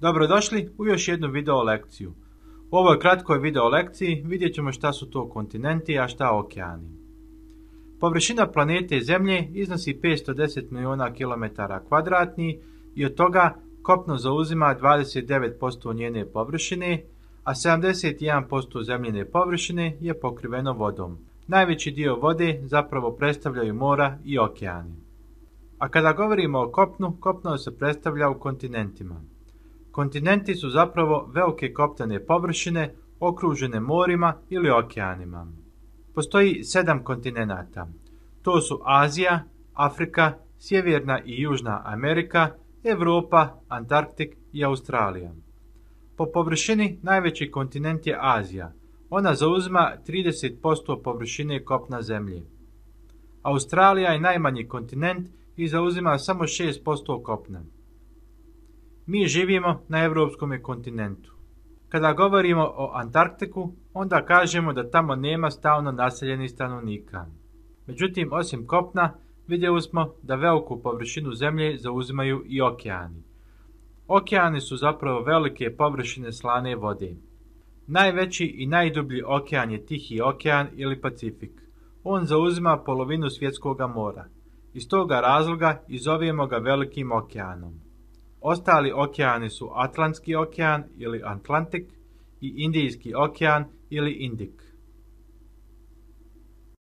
Dobrodošli u još jednu video lekciju. U ovoj kratkoj video lekciji vidjet ćemo šta su to kontinenti, a šta okeani. Površina planete i Zemlje iznosi 510 miliona kilometara kvadratni i od toga kopno zauzima 29% njene površine, a 71% zemljene površine je pokriveno vodom. Najveći dio vode zapravo predstavljaju mora i okeani. A kada govorimo o kopnu, kopno se predstavlja u kontinentima. Kontinenti su zapravo velike koptane površine okružene morima ili okeanima. Postoji sedam kontinenata. To su Azija, Afrika, Sjeverna i Južna Amerika, Europa, Antarktik i Australija. Po površini najveći kontinent je Azija. Ona zauzima 30% površine kopna zemlje. Australija je najmanji kontinent i zauzima samo 6% kopna. Mi živimo na europskom kontinentu. Kada govorimo o Antarktiku, onda kažemo da tamo nema stalno naseljenih stanovnika. Međutim, osim kopna, vidjeli smo da veliku površinu zemlje zauzimaju i okeani. Okeani su zapravo velike površine slane vode. Najveći i najdublji okean je Tihi okean ili Pacifik. On zauzima polovinu svjetskog mora. Iz toga razloga i zovemo ga velikim okeanom. Ostali okeani su Atlantski okean ili Atlantik i Indijski okean ili Indik.